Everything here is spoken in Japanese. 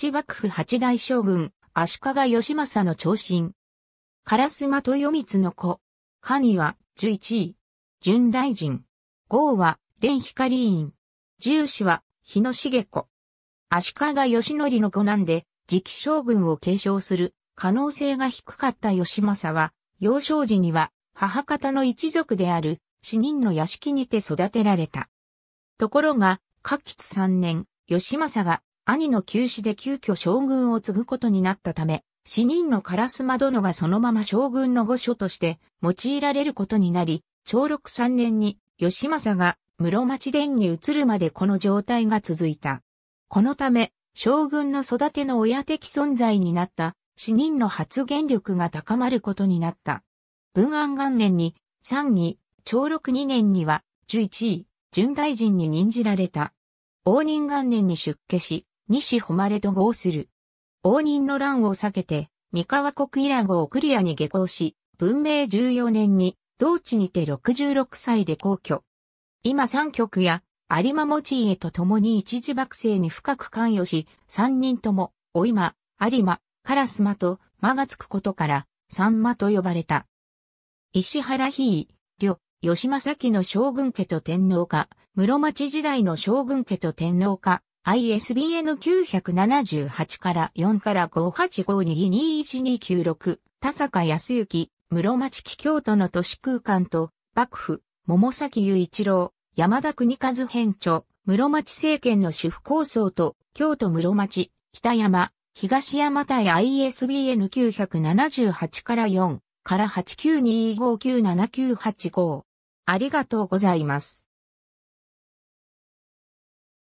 内幕府八大将軍、足利義政の長身。烏丸豊光の子。カニは、十一位。純大臣。豪は、蓮光院。重氏は、日野茂子。足利義則の子なんで、次期将軍を継承する可能性が低かった義政は、幼少時には母方の一族である死人の屋敷にて育てられた。ところが、下吉三年、義政が兄の急死で急遽将軍を継ぐことになったため、死人のカラスマ殿がそのまま将軍の御所として用いられることになり、長禄3年に義政が室町殿に移るまでこの状態が続いた。このため、将軍の育ての親的存在になった死人の発言力が高まることになった。文安元年に3位、長禄2年には11位、準大臣に任じられた。応仁元年に出家し、西誉と合する。応仁の乱を避けて、三河国伊良号クリアに下校し、文明14年に、同地にて66歳で皇居。今三局や有馬持家と共に一時幕政に深く関与し、三人とも、お今、有馬、烏間と、間がつくことから、三間と呼ばれた。石原比井、呂、吉正記の将軍家と天皇家、室町時代の将軍家と天皇家、ISBN 978から4から585221296、田坂康之、室町紀京都の都市空間と、幕府、桃崎雄一郎、山田国和編著、室町政権の主婦構想と、京都室町、北山、東山対 ISBN 978から4から892597985。ありがとうございます。